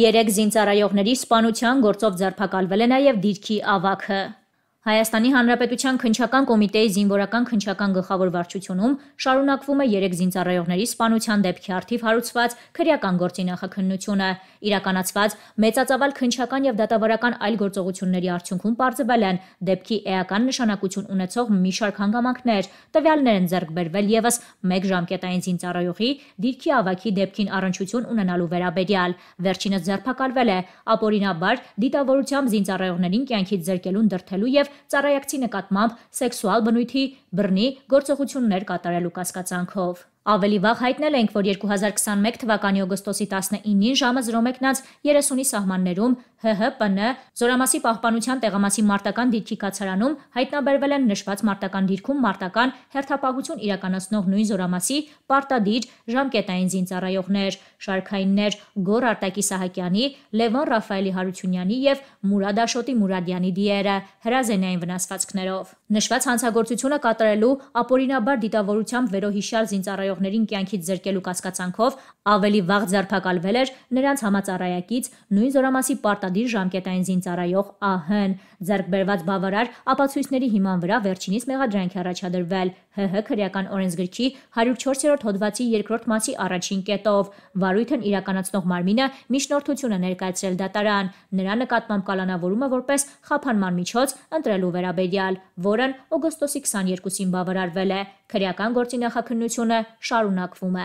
Երեք զինծառայողների սպանության գործով ձերբակալվել է նաև դիրքի ավագը։ Հայաստանի Հանրապետության քնչական կոմիտեի զինվորական քնչական գլխավոր վարչությունում շարունակվում է 3 զինծառայողների սպանության դեպքի արդիվ հարուցված քրեական գործի նախաքննությունը։ Իրականացված մեծածավալ քնչական եւ դատավարական այլ գործողությունների արդյունքում բարձվել են դեպքի էական նշանակություն ունեցող մի շարք հանգամանքներ։ Տվյալներ են ձեռք բերվել եւս 1 ժամկետային զինծառայողի դիրքի ավակի դեպքին առնչություն ունենալու վերաբերյալ։ Վերջինս ձերբակալվել է ապօրինաբար դիտավորությամբ զինծառայողներին կյանքից զրկելուն դրթելու եւ ծառայակցի նկատմամբ սեքսուալ բնույթի բռնի գործողություններ կատարելու կասկածանքով։ Ավելի վաղ հայտնել ենք, որ 2021 թվականի օգոստոսի 19-ին ժամը 01-նած 30-ի սահմաններում ՀՀ ՊՆ Զորամասի պահպանության տեղամասի մարտական դիրքի կացարանում հայտնաբերվել են նշված մարտական դիրքում մարտական հերթապահություն իրականացնող նույն Զորամասի պարտադիր ժամկետային զինծառայողներ, շարքայիններ Գոր Արտակի Սահակյանի, Լևոն Ռաֆայելի Հարությունյանի եւ Մուրադ Աշոտի Մուրադյանի դիերը հրազենային վնասվածքներով։ Նշված հանցագործությունը կատարելու ապօրինաբար դիտավորությամբ վերոհիշյալ զինծառայողներին կյանքից զրկելու կասկածանքով ավելի վաղ ձերբակալվել էր նրանց համაწարայակից նույն զորամասի պարտադիր ժամկետային զինծառայող ԱՀ-ն։ Ձերբերված բավարար ապացույցների հիման վրա վերջինիս մեղադրանք առաջադրվել ՀՀ քրեական օրենսգրքի 104-րդ հոդվածի 2-րդ մասի առաջին կետով։ Վարույթն իրականացնող մարմինը միջնորդություն է ներկայացրել դատարան նրա նկատմամբ կալանավորումը որպես խափանման միջոց ընտրելու վերաբերյալ, որը որն օգոստոսի 22-ին բավարարվել է։ Քրեական գործի նախաքննությունը շարունակվում է։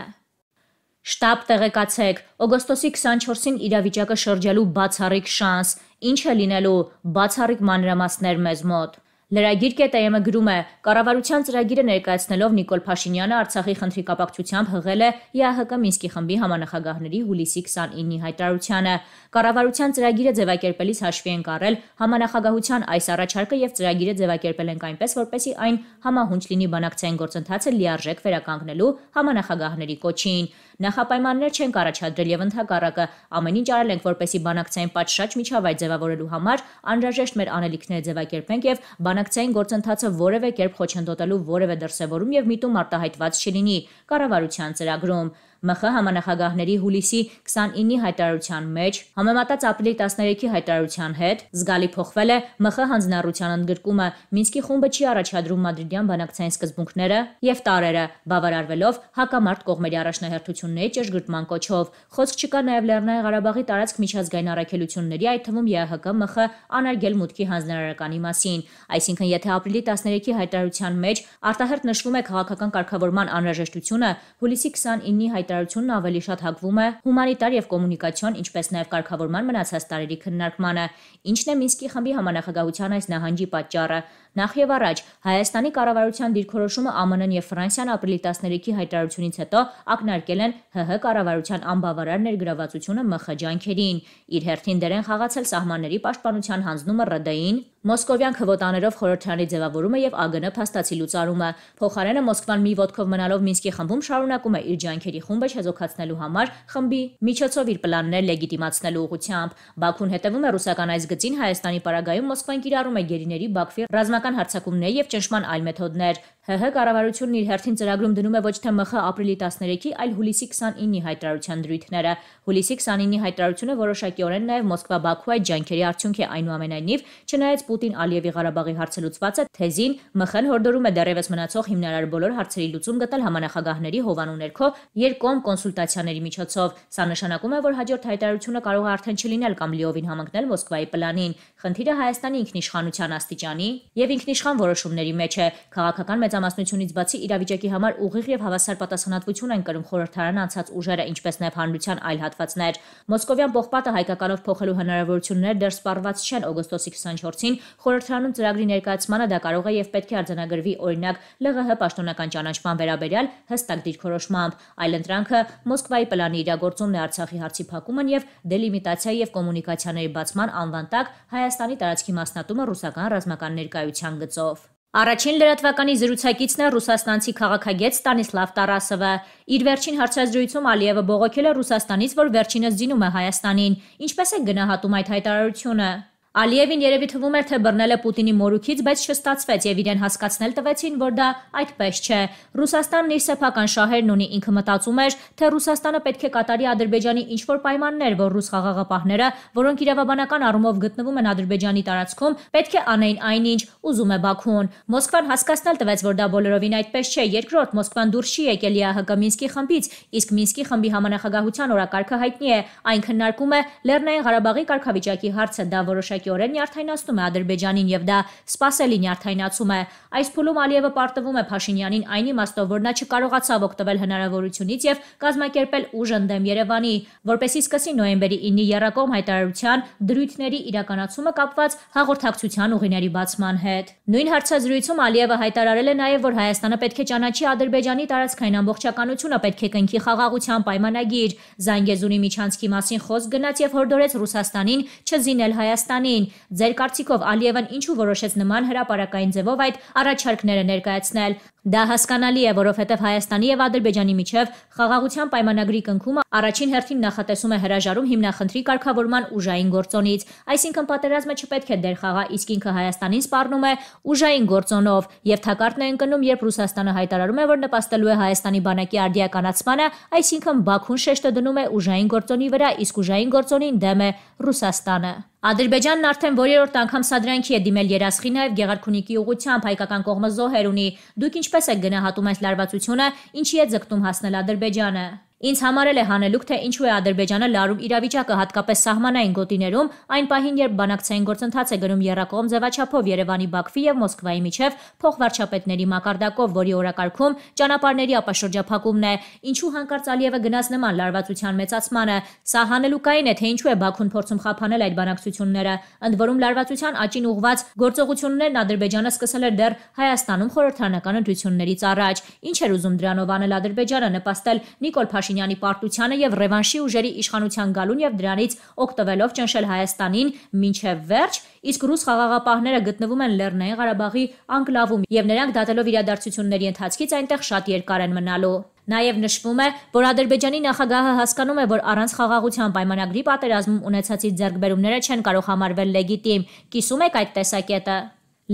Շտաբ տեղեկացեք, օգոստոսի 24-ին իրավիճակը շրջելու բացառիկ շանս, ինչ է լինելու բացառիկ մանրամասներ մեզ մոտ։ Lragir.am-ը գրում է. «Կառավարության ծրագիրը ներկայացնելով Նիկոլ Փաշինյանը Արցախի խնդրի կապակցությամբ հղել է ԵԱՀԿ Մինսկի խմբի համանախագահների հուլիսի 29-ի հայտարարությանը։ Կառավարության ծրագիրը ձևակերպելիս հաշվի ենք առել համանախագահության այս առաջարկը եւ ծրագիրը ձևակերպել ենք այնպես, որպեսզի այն համահունչ լինի բանակցային գործընթացը լիարժեք վերականգնելու համանախագահների կոչին։ Նախապայմաններ չենք առաջադրել եւ ընդհակառակը ամեն ինչ արել ենք, որպեսզի բանակցային պատշաճ միջավայր ձևավորելու համար անհրաժեշտ մեր անելիքները ձևակերպենք եւ բան բանակցային գործընթացը որևէ կերպ խոչընդոտելու որևէ դրսևորում եւ միտում արտահայտված չլինի կառավարության ծրագրում։ ՄԽ համանախագահների հուլիսի 29-ի հայտարարության մեջ համեմատած ապրիլի 13-ի հայտարարության հետ զգալի փոխվել է ՄԽ հանձնառության ընդգրկումը Մինսկի խումբը չի առաջադրում մադրիդյան բանակցային սկզբունքները եւ տարերը բավարարվելով հակամարտ կողմերի առաջնահերթությունների ճշգրտման կոչով խոսք չկա նաեւ Լեռնային Ղարաբաղի տարածք միջազգային առաքելությունների այդ թվում ԵԱՀԿ ՄԽ անարգել մուտքի հանձնարարականի մասին այսինքն եթե ապրիլի 13-ի հայտարարության մեջ արտահերտ նշվում է քաղաքական կարգավորման անհրաժեշտությունը հուլիսի 29-ի հայտ հայտարարությունն ավելի շատ հակվում է հումանիտար եւ կոմունիկացիոն, ինչպես նաեւ կարգավորման մնացած տարերի քննարկմանը, ինչն է Մինսկի խմբի համանախագահության այս նահանջի պատճառը։ Նախ եւ առաջ Հայաստանի կառավարության դիրքորոշումը ԱՄՆ-ն եւ Ֆրանսիան ապրիլի 13-ի հայտարարությունից հետո ակնարկել են ՀՀ կառավարության անբավարար ներգրավվածությունը ՄԽ ջանքերին։ Իր հերթին դեր են խաղացել սահմանների պաշտպանության հանձնումը ՌԴ-ին, Մոսկովյան քվոտաներով խորհրդարանի ձևավորումը եւ ԱԳՆ փաստացի լուծարումը։ Փոխարենը Մոսկվան մի ոտքով մնալով Մինսկի խմբում շարունակում է իր ջանքերի խումբը չեզոքացնելու համար խմբի միջոցով իր պլաններ լեգիտիմացնելու ուղղությամբ։ Բաքուն հետևում է ռուսական այս գծին Հայաստանի պարագայում Մոսկվան կիրառում է գերիների Բաքվի ռազմական հարձակումներ եւ ճնշման այլ մեթոդներ։ ՀՀ կառավարությունն իր հերթին ծրագրում դնում է ոչ թե ՄԽ ապրիլի 13-ի, այլ հուլիսի 29-ի հայտարարության դրույթները։ Հուլիսի 29-ի հայտարարությունը որոշակիորեն նաև Մոսկվա-Բաքու այդ ջանքերի արդյունք է այնուամենայնիվ, չնայած Պուտին-Ալիևի Ղարաբաղի հարցը լուծված է, թեզին ՄԽ-ն հորդորում է դեռևս մնացող հիմնարար բոլոր հարցերի լուծում գտնել համանախագահների հովանու ներքո երկկողմ կոնսուլտացիաների միջոցով։ Սա նշանակում է, որ հաջորդ հայտարարությունը կարող է արդեն չլինել կամ լիովին համընկնել Մոսկվայի պլանին։ Խնդիրը Հայաստանի ինքնիշխանության աստիճանի եւ ինքնիշխան որոշումների մեջ է։ Քաղաքական մեծ ուսումնասիրությունից բացի իրավիճակի համար ուղիղ եւ հավասար պատասխանատվություն են կրում խորհրդարան անցած ուժերը, ինչպես նաեւ հանրության այլ հատվածներ։ Մոսկովյան պողպատը հայկականով փոխելու հնարավորություններ դեռ սպառված չեն օգոստոսի 24-ին։ Խորհրդարանում ծրագրի ներկայացմանը դա կարող է եւ պետք է արձանագրվի օրինակ ԼՂՀ պաշտոնական ճանաչման վերաբերյալ հստակ դիրքորոշմամբ։ Այլ ընտրանքը Մոսկվայի պլանի իրագործումն է Արցախի հարցի փակումն եւ դելիմիտացիա եւ կոմունիկացիաների բացման անվան տակ Հայաստանի տարածքի մասնատումը ռուսական ռազմական ներկայության գծով։ Առաջին լրատվականի զրուցակիցն է ռուսաստանցի քաղաքագետ Ստանիսլավ Տարասովը։ Իր վերջին հարցազրույցում Ալիևը բողոքել է Ռուսաստանից, որ վերջինս զինում է Հայաստանին։ Ինչպես է գնահատում այդ հայտարարությունը։ Ալիևին երևի թվում էր, թե բռնել է Պուտինի մորուքից, բայց չստացվեց եւ իրեն հասկացնել տվեցին, որ դա այդպես չէ։ Ռուսաստանն իր սեփական շահերն ունի, ինքը մտածում էր, թե Ռուսաստանը պետք է կատարի Ադրբեջանի ինչ որ պայմաններ, որ ռուս խաղաղապահները, որոնք իրավաբանական առումով գտնվում են Ադրբեջանի տարածքում, պետք է անեին այնինչ ուզում է Բաքուն։ Մոսկվան հասկացնել տվեց, որ դա բոլորովին այդպես չէ։ Երկրորդ Մոսկվան դուրս չի եկել ԵԱՀԿ Մինսկի խմբից, իսկ Մինսկի խմբի համանախագահության օրակարգը հայտնի է։ Այն քննարկում է Լեռնային Ղարաբաղի կարգավիճակի հարցը, դա որոշակի ուղղակիորեն նյարդայնացնում է Ադրբեջանին եւ դա սпасելի նյարդայնացում է։ Այս փուլում Ալիևը պարտվում է Փաշինյանին այն իմաստով, որ նա չկարողացավ օգտվել հնարավորությունից եւ կազմակերպել ուժ ընդդեմ Երևանի, որպեսի սկսի նոյեմբերի 9-ի Եռակոմ հայտարարության դրույթների իրականացումը կապված հաղորդակցության ուղիների բացման հետ։ Նույն հարցազրույցում Ալիևը հայտարարել է նաեւ, որ Հայաստանը պետք է ճանաչի Ադրբեջանի տարածքային ամբողջականությունը, պետք է կնքի խաղաղության պայմանագիր։ Զանգեզուրի միջանցքի մասին խոսք գնաց եւ հորդորեց Ռուսաստանին չզինել Հայաստանի Թեհրանին։ Ձեր կարծիքով Ալիևն ինչու որոշեց նման հրապարակային ձևով այդ առաջարկները ներկայացնել։ Դա հասկանալի է, որովհետև Հայաստանի եւ Ադրբեջանի միջև խաղաղության պայմանագրի կնքումը առաջին հերթին նախատեսում է հրաժարում հիմնախնդրի կարգավորման ուժային գործոնից, այսինքն պատերազմը չպետք է դեր խաղա, իսկ ինքը Հայաստանին սպառնում է ուժային գործոնով եւ թակարդն է ընկնում, երբ Ռուսաստանը հայտարարում է, որ նպաստելու է Հայաստանի բանակի արդիականացմանը, այսինքն Բաքուն շեշտը դնում է ուժային գործոնի վրա, իսկ ուժային գործոնին դեմ է Ռուսաստանը։ Ադրբեջանն արդեն որերորդ անգամ սադրանքի է դիմել երասխի նաև Գեղարքունիքի ուղությամբ հայկական կողմը զոհեր ունի։ Դուք ինչ ինչպես է գնահատում այս լարվածությունը, ինչի է ձգտում հասնել Ադրբեջանը։ Ինձ համարել է հանելուկ, թե ինչու է Ադրբեջանը լարում իրավիճակը հատկապես սահմանային գոտիներում, այն պահին, երբ բանակցային գործընթաց է գնում Եռակողմ ձևաչափով Երևանի, Բաքվի եւ Մոսկվայի միջև փոխվարչապետների մակարդակով, որի օրակարգում ճանապարհների ապաշրջափակումն է, ինչու հանկարծ Ալիևը գնաց նման լարվածության մեծացմանը։ Սա հանելուկային է, թե ինչու է Բաքուն փորձում խափանել այդ բանակցությունները, ընդ որում լարվածության աճին ուղված գործողություններն Ադրբեջանը սկսել էր դեռ Հայաստանում խորհրդարանական ընտրություններից առաջ։ Ինչ էր ուզում դրանով անել Ադրբեջանը նպաստել Նիկոլ Փաշ Փաշինյանի պարտությանը եւ ռևանշի ուժերի իշխանության գալուն եւ դրանից օգտվելով ճնշել Հայաստանին մինչև վերջ, իսկ ռուս խաղաղապահները գտնվում են Լեռնային Ղարաբաղի անկլավում եւ նրանք դատելով իրադարձությունների ընթացքից այնտեղ շատ երկար են մնալու։ Նաև նշվում է, որ Ադրբեջանի նախագահը հասկանում է, որ առանց խաղաղության պայմանագրի պատերազմում ունեցածի ձեռքբերումները չեն կարող համարվել լեգիտիմ։ Կիսում եք այդ տեսակետը։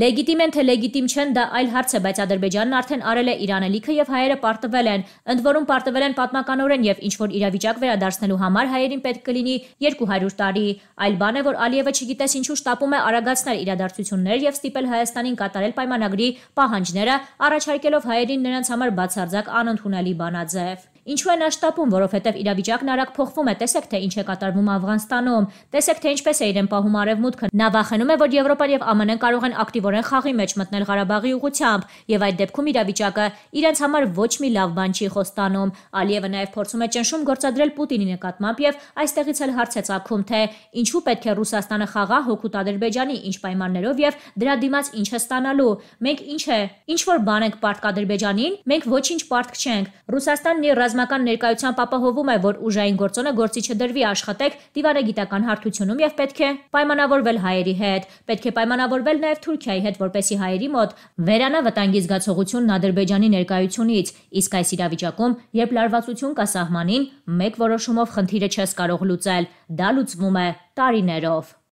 Լեգիտիմ են թե լեգիտիմ չեն, դա այլ հարց է, բայց Ադրբեջանն արդեն արել է իր անելիքը եւ հայերը պարտվել են։ Ընդ որում պարտվել են պատմականորեն եւ ինչ որ իրավիճակ վերադարձնելու համար հայերին պետք կլինի 200 տարի։ Այլ բան է, որ Ալիևը չգիտես ինչու շտապում է արագացնել իրադարձություններ եւ ստիպել Հայաստանին կատարել պայմանագրի պահանջները, առաջարկելով հայերին նրանց համար բացարձակ անընդունելի բանաձև։ Ինչու են աշտապում, որովհետև իրավիճակն արագ փոխվում է, տեսեք թե ինչ է կատարվում Աфghanստանում, տեսեք թե ինչպես է իրեն պահում արևմուտքը։ Նա վախենում է, որ Եվրոպան եւ ԱՄՆ-ն կարող են ակտիվորեն խաղի մեջ մտնել Ղարաբաղի ուղությամբ, եւ այդ դեպքում իրավիճակը իրենց համար ոչ մի լավ բան չի խոստանում։ Ալիևը նաեւ փորձում է ճնշում գործադրել Պուտինի նկատմամբ եւ այստեղից էլ հարց է ցակում, թե ինչու պետք է Ռուսաստանը խաղա հոգուտ Ադրբեջանի ինչ պայմաններով եւ դրա դիմաց ինչ է ստանալու։ Մենք ինչ է, ինչ որ բան ենք պարտք Ադրբեջանին, մենք ոչինչ պարտք չենք։ Ռուսաստանն իր ռազմական ներկայությամբ ապահովում է, որ ուժային գործոնը գործի չդրվի աշխատեք դիվանագիտական հարթությունում եւ պետք է պայմանավորվել հայերի հետ։ Պետք է պայմանավորվել նաեւ Թուրքիայի հետ, որպեսի հայերի մոտ վերանա վտանգի զգացողությունն Ադրբեջանի ներկայությունից, իսկ այս իրավիճակում, երբ լարվածություն կա սահմանին, մեկ որոշումով խնդիրը չես կարող լուծել։ Դա լուծվում է տարիներով։